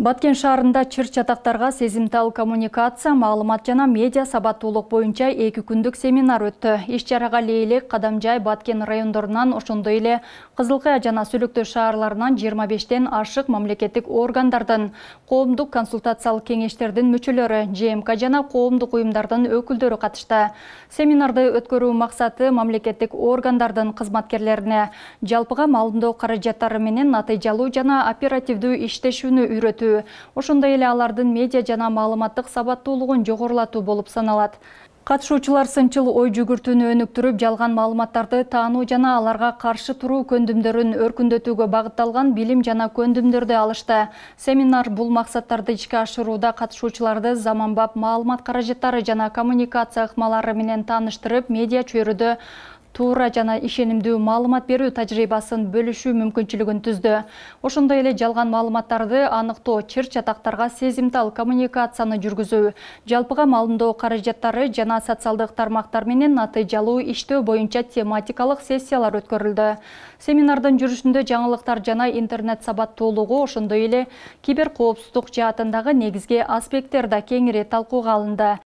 баткен шаарында чыр чатактарга сезимтал коммуникация маалымат жана медиа сабаттуулук боюнча эки күндүк семинар өттү иш чарага лейлек кадамжай баткен райондорунан ошондой эле кызылкая жана сүлүктө шаарларынан жыйырма бештен ашык мамлекеттик органдардын коомдук консультациялык кеңештердин мүчөлөрү жмк жана коомдук уюмдардын өкүлдөрү катышты семинарды өткөрүү максаты мамлекеттик органдардын кызматкерлерине жалпыга маалымдоо каражаттары менен натыйжалуу жана оперативдүү иштешүүнү үйрөтүү ошондой эле алардын медиа жана маалыматтык сабаттуулугун жогорулатуу болуп саналат катышуучулар сынчыл ой жүгүртүүнү өнүктүрүп жалган маалыматтарды таануу жана аларга каршы туруу көндүмдөрүн өркүндөтүүгө багытталган билим жана көндүмдөрдү алышты семинар бул максаттарды ишке ашырууда катышуучуларды заманбап маалымат каражаттары жана коммуникация ыкмалары менен тааныштырып медиа чөйрөдө туура жана ишенимдүү маалымат берүү тажрыйбасын бөлүшүү мүмкүнчүлүгүн түздү ошондой эле жалган маалыматтарды аныктоо чыр чатактарга сезимтал коммуникацияны жүргүзүү жалпыга маалымдоо каражаттары жана социалдык тармактар менен натыйжалуу иштөө боюнча тематикалык сессиялар өткөрүлдү семинардын жүрүшүндө жаңылыктар жана интернет сабаттуулугу ошондой эле кибер коопсуздук жаатындагы негизги аспекттер да кеңири талкууга алынды